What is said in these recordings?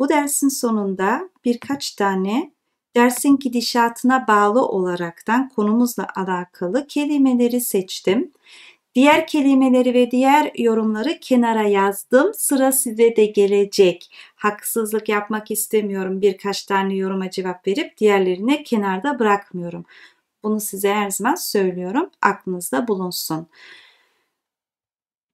Bu dersin sonunda birkaç tane dersin gidişatına bağlı olaraktan konumuzla alakalı kelimeleri seçtim. Diğer kelimeleri ve diğer yorumları kenara yazdım. Sıra size de gelecek. Haksızlık yapmak istemiyorum. Birkaç tane yoruma cevap verip diğerlerini kenarda bırakmıyorum. Bunu size her zaman söylüyorum. Aklınızda bulunsun.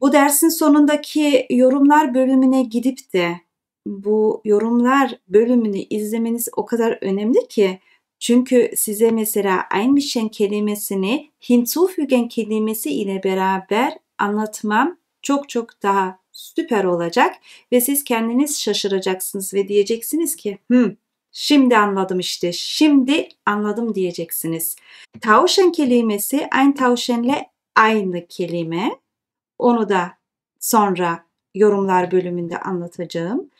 Bu dersin sonundaki yorumlar bölümüne gidip de bu yorumlar bölümünü izlemeniz o kadar önemli ki çünkü size mesela einmischen kelimesini hinzufügen kelimesi ile beraber anlatmam çok çok daha süper olacak ve siz kendiniz şaşıracaksınız ve diyeceksiniz ki Hı, şimdi anladım işte şimdi anladım diyeceksiniz. Tauschen kelimesi ein tauschenle aynı kelime onu da sonra yorumlar bölümünde anlatacağım.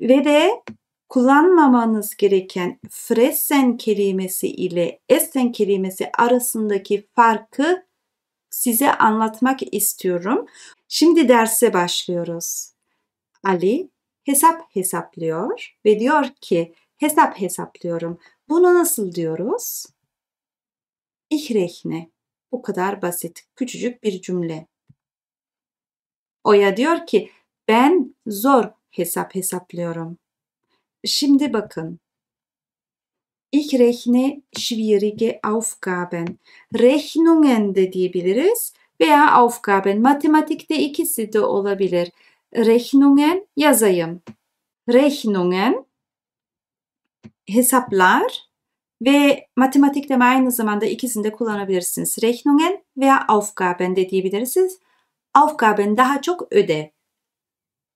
Ve de kullanmamanız gereken fresen kelimesi ile "essen" kelimesi arasındaki farkı size anlatmak istiyorum. Şimdi derse başlıyoruz. Ali hesap hesaplıyor ve diyor ki hesap hesaplıyorum. Bunu nasıl diyoruz? Ich rechne. Bu kadar basit, küçücük bir cümle. Oya diyor ki ben zor hesap hesaplıyorum. Şimdi bakın. Ich rechne schwierige Aufgaben. Rechnungen de diyebiliriz veya Aufgaben. Matematikte ikisi de olabilir. Rechnungen yazayım. Rechnungen hesaplar ve matematikte aynı zamanda ikisini de kullanabilirsiniz. Rechnungen veya Aufgaben de diyebilirsiniz. Aufgaben daha çok ödev.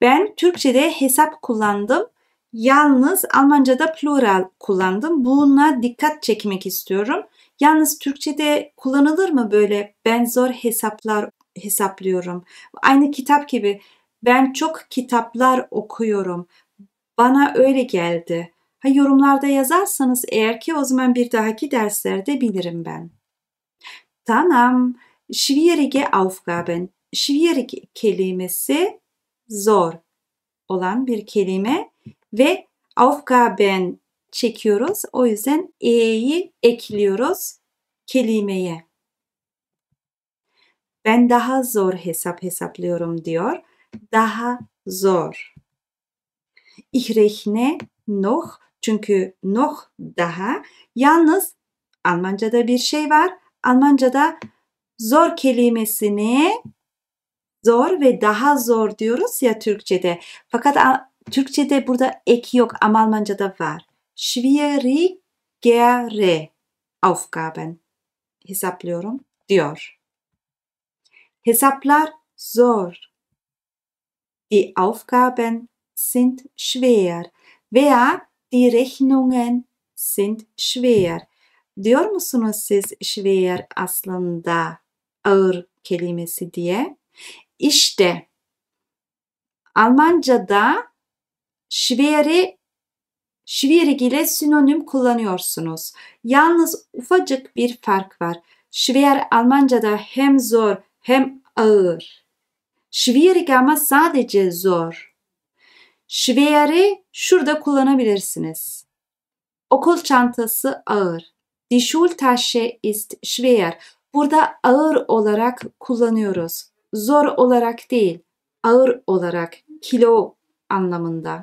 Ben Türkçe'de hesap kullandım. Yalnız Almanca'da plural kullandım. Buna dikkat çekmek istiyorum. Yalnız Türkçe'de kullanılır mı böyle ben zor hesaplar hesaplıyorum. Aynı kitap gibi ben çok kitaplar okuyorum. Bana öyle geldi. Ha yorumlarda yazarsanız eğer ki o zaman bir dahaki derslerde bilirim ben. Tamam. Schwierige Aufgaben. Schwierig kelimesi zor olan bir kelime ve Aufgaben çekiyoruz. O yüzden e'yi ekliyoruz kelimeye. Ben daha zor hesap hesaplıyorum diyor. Daha zor. Ich rechne noch çünkü noch daha. Yalnız Almanca'da bir şey var. Almanca'da zor kelimesini zor ve daha zor diyoruz ya Türkçe'de. Fakat Türkçe'de burada ek yok ama Almanca'da var. Schwierigere Aufgaben hesaplıyorum diyor. Hesaplar zor. Die Aufgaben sind schwer veya die Rechnungen sind schwer. Diyor musunuz siz schwer aslında ağır kelimesi diye? İşte Almanca'da schwere schwierig ile sinonim kullanıyorsunuz. Yalnız ufacık bir fark var. Schwer Almanca'da hem zor hem ağır. Schwierig ama sadece zor. "schweri" şurada kullanabilirsiniz. Okul çantası ağır. Die Schultasche ist schwer. Burada ağır olarak kullanıyoruz zor olarak değil, ağır olarak, kilo anlamında.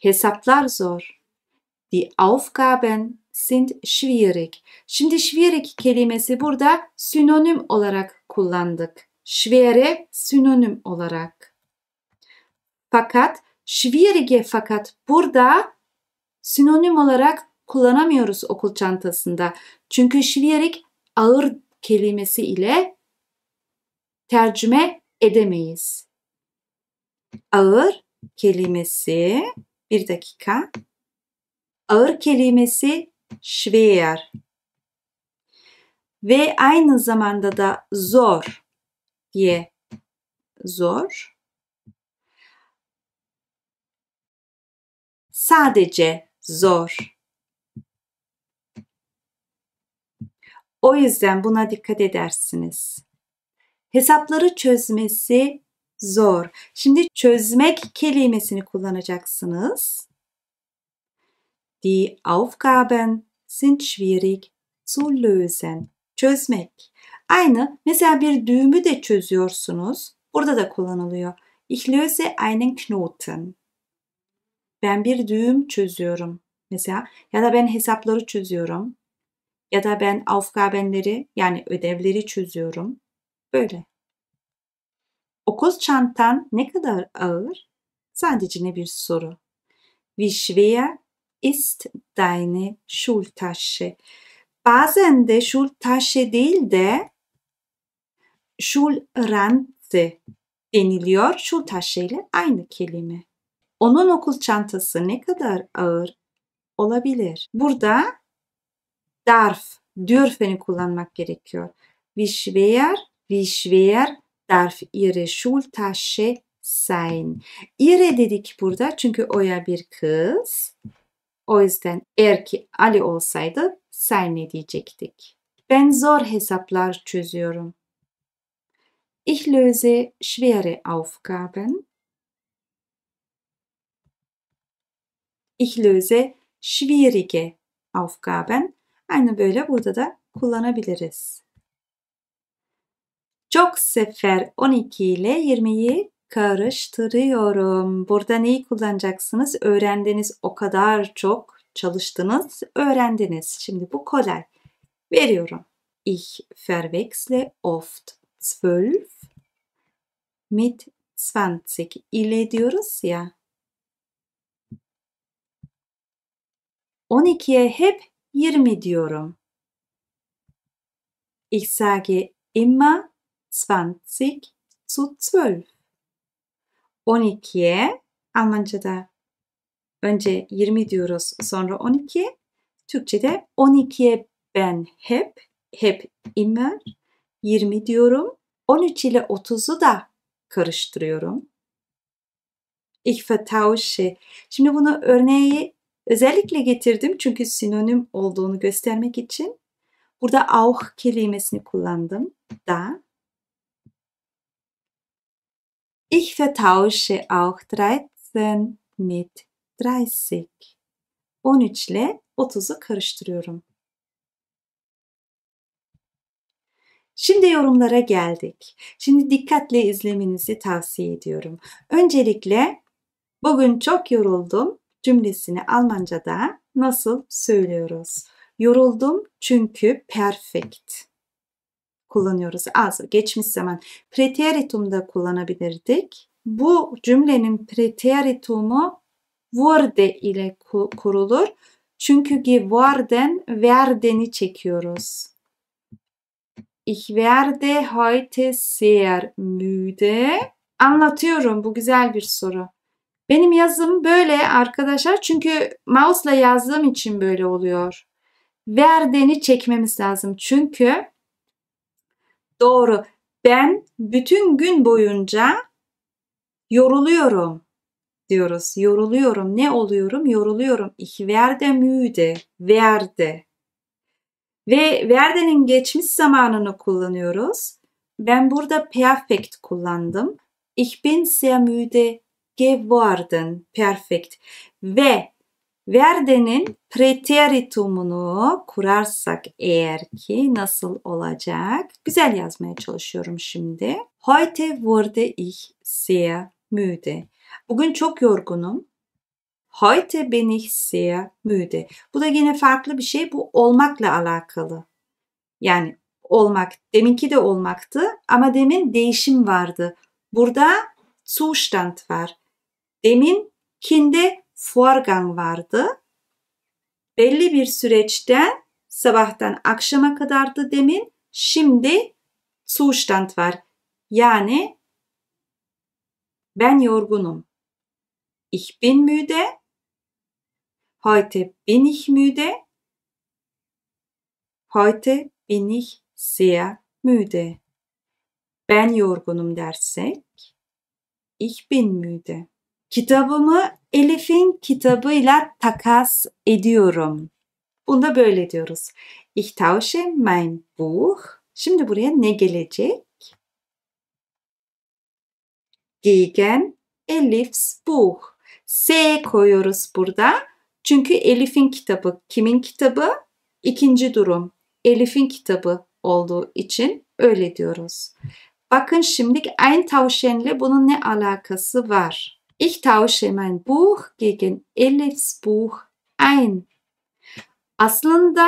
Hesaplar zor. Die Aufgaben sind schwierig. Şimdi schwierig kelimesi burada sinonim olarak kullandık. Schwere sinonim olarak. Fakat schwierige fakat burada sinonim olarak kullanamıyoruz okul çantasında. Çünkü schwierig ağır kelimesi ile tercüme edemeyiz. Ağır kelimesi bir dakika. Ağır kelimesi schwer ve aynı zamanda da zor diye zor. Sadece zor. O yüzden buna dikkat edersiniz. Hesapları çözmesi zor. Şimdi çözmek kelimesini kullanacaksınız. Die Aufgaben sind schwierig zu lösen. Çözmek. Aynı mesela bir düğümü de çözüyorsunuz. Burada da kullanılıyor. Ich löse einen Knoten. Ben bir düğüm çözüyorum. Mesela ya da ben hesapları çözüyorum. Ya da ben aufgabenleri yani ödevleri çözüyorum böyle. Okul çantan ne kadar ağır? Sadece ne bir soru. Wie schwer ist deine Schultasche? Bazen de Schultasche değil de Schulranze deniliyor. Schultasche ile aynı kelime. Onun okul çantası ne kadar ağır olabilir? Burada darf, dürfeni kullanmak gerekiyor. Wie schwer wie schwer darf ihre Schultasche sein. Ihre dedik burada çünkü Oya bir kız. O yüzden eğer ki Ali olsaydı sen ne diyecektik? Ben zor hesaplar çözüyorum. Ich löse schwere Aufgaben. Ich löse schwierige Aufgaben. Aynı böyle burada da kullanabiliriz. Çok sefer 12 ile 20'yi karıştırıyorum. Burada neyi kullanacaksınız? Öğrendiniz o kadar çok çalıştınız, öğrendiniz. Şimdi bu kolay. Veriyorum. Ich verwechsle oft 12 mit zwanzig" ile diyoruz ya. 12'ye hep 20 diyorum. Ich sage immer 20 zu 12. 12'ye Almanca'da önce 20 diyoruz sonra 12. Türkçe'de 12'ye ben hep, hep immer 20 diyorum. 13 ile 30'u da karıştırıyorum. Ich vertausche. Şimdi bunu örneği özellikle getirdim çünkü sinonim olduğunu göstermek için. Burada auch kelimesini kullandım. Da Ich vertausche auch 13 mit 30. 13 ile 30'u karıştırıyorum. Şimdi yorumlara geldik. Şimdi dikkatle izlemenizi tavsiye ediyorum. Öncelikle bugün çok yoruldum cümlesini Almanca'da nasıl söylüyoruz? Yoruldum çünkü perfect kullanıyoruz. Also geçmiş zaman. Preteritum'da kullanabilirdik. Bu cümlenin preteritumu wurde ile kurulur. Çünkü ki gewarden verden'i çekiyoruz. Ich werde heute sehr müde. Anlatıyorum. Bu güzel bir soru. Benim yazım böyle arkadaşlar. Çünkü mouse'la yazdığım için böyle oluyor. Verden'i çekmemiz lazım. Çünkü Doğru. Ben bütün gün boyunca yoruluyorum diyoruz. Yoruluyorum. Ne oluyorum? Yoruluyorum. Ich werde müde. Werde. Ve werdenin geçmiş zamanını kullanıyoruz. Ben burada perfect kullandım. Ich bin sehr müde geworden. Perfect. Ve Verde'nin preteritumunu kurarsak eğer ki nasıl olacak? Güzel yazmaya çalışıyorum şimdi. Heute wurde ich sehr müde. Bugün çok yorgunum. Heute bin ich sehr müde. Bu da yine farklı bir şey. Bu olmakla alakalı. Yani olmak. Deminki de olmaktı ama demin değişim vardı. Burada Zustand var. Demin kinde Vorgang vardı. Belli bir süreçten sabahtan akşama kadardı demin. Şimdi Zustand var. Yani ben yorgunum. Ich bin müde. Heute bin ich müde. Heute bin ich sehr müde. Ben yorgunum dersek ich bin müde. Kitabımı Elif'in kitabıyla takas ediyorum. Bunda böyle diyoruz. Ich tausche mein Buch. Şimdi buraya ne gelecek? Gegen Elif's Buch. S koyuyoruz burada. Çünkü Elif'in kitabı. Kimin kitabı? İkinci durum. Elif'in kitabı olduğu için öyle diyoruz. Bakın şimdi ein tavşenle bunun ne alakası var? Ich tausche mein Buch gegen Elifs Buch ein. Aslında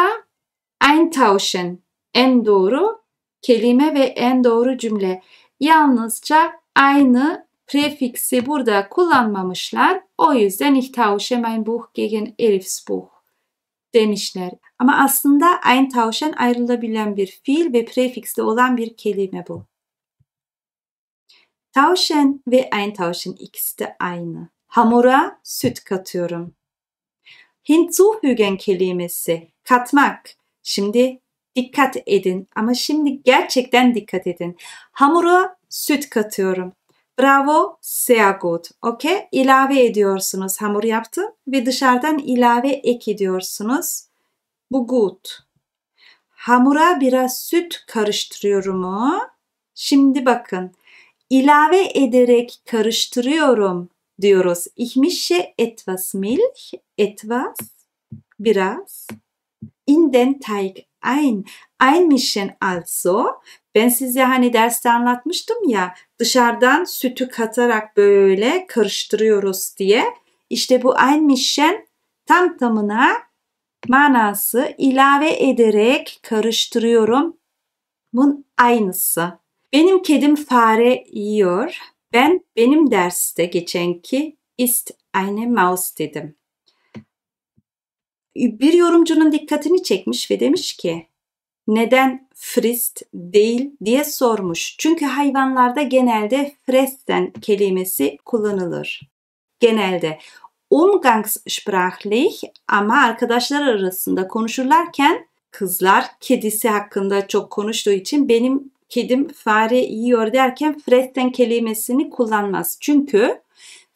eintauschen en doğru kelime ve en doğru cümle. Yalnızca aynı prefiksi burada kullanmamışlar. O yüzden ich tausche mein Buch gegen Elifs Buch demişler. Ama aslında eintauschen ayrılabilen bir fiil ve prefiksli olan bir kelime bu. Tavşan ve ein Tavşan ikisi aynı. Hamura süt katıyorum. Hinzufügen kelimesi katmak. Şimdi dikkat edin ama şimdi gerçekten dikkat edin. Hamura süt katıyorum. Bravo, sehr gut. Okay, ilave ediyorsunuz. Hamur yaptım ve dışarıdan ilave ek ediyorsunuz. Bu good. Hamura biraz süt karıştırıyorum. Şimdi bakın ilave ederek karıştırıyorum diyoruz. Ich mische etwas Milch, etwas, biraz in den Teig ein. Einmischen also. Ben size hani derste anlatmıştım ya dışarıdan sütü katarak böyle karıştırıyoruz diye. İşte bu einmischen tam tamına manası ilave ederek karıştırıyorum. Bunun aynısı. Benim kedim fare yiyor. Ben benim derste geçenki ist eine Maus dedim. Bir yorumcunun dikkatini çekmiş ve demiş ki neden frist değil diye sormuş. Çünkü hayvanlarda genelde fresten kelimesi kullanılır. Genelde umgangssprachlich ama arkadaşlar arasında konuşurlarken kızlar kedisi hakkında çok konuştuğu için benim kedim fare yiyor derken fresten kelimesini kullanmaz. Çünkü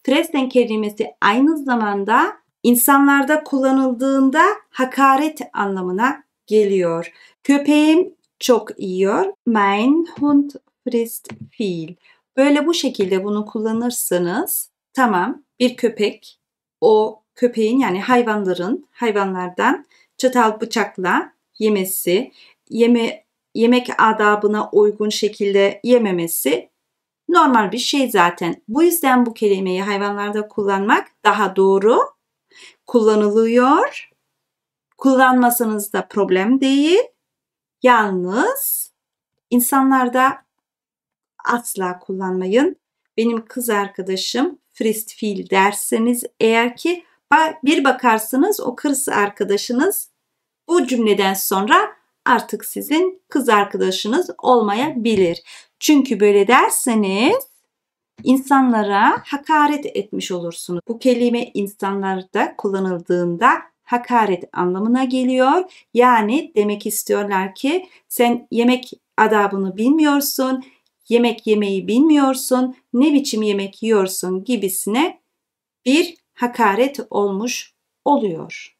fresten kelimesi aynı zamanda insanlarda kullanıldığında hakaret anlamına geliyor. Köpeğim çok yiyor. Mein Hund frisst viel. Böyle bu şekilde bunu kullanırsanız tamam bir köpek o köpeğin yani hayvanların hayvanlardan çatal bıçakla yemesi, yeme yemek adabına uygun şekilde yememesi normal bir şey zaten. Bu yüzden bu kelimeyi hayvanlarda kullanmak daha doğru kullanılıyor. Kullanmasanız da problem değil. Yalnız insanlarda asla kullanmayın. Benim kız arkadaşım frist fiil derseniz eğer ki bir bakarsınız o kız arkadaşınız bu cümleden sonra artık sizin kız arkadaşınız olmayabilir. Çünkü böyle derseniz insanlara hakaret etmiş olursunuz. Bu kelime insanlarda kullanıldığında hakaret anlamına geliyor. Yani demek istiyorlar ki sen yemek adabını bilmiyorsun, yemek yemeyi bilmiyorsun, ne biçim yemek yiyorsun gibisine bir hakaret olmuş oluyor.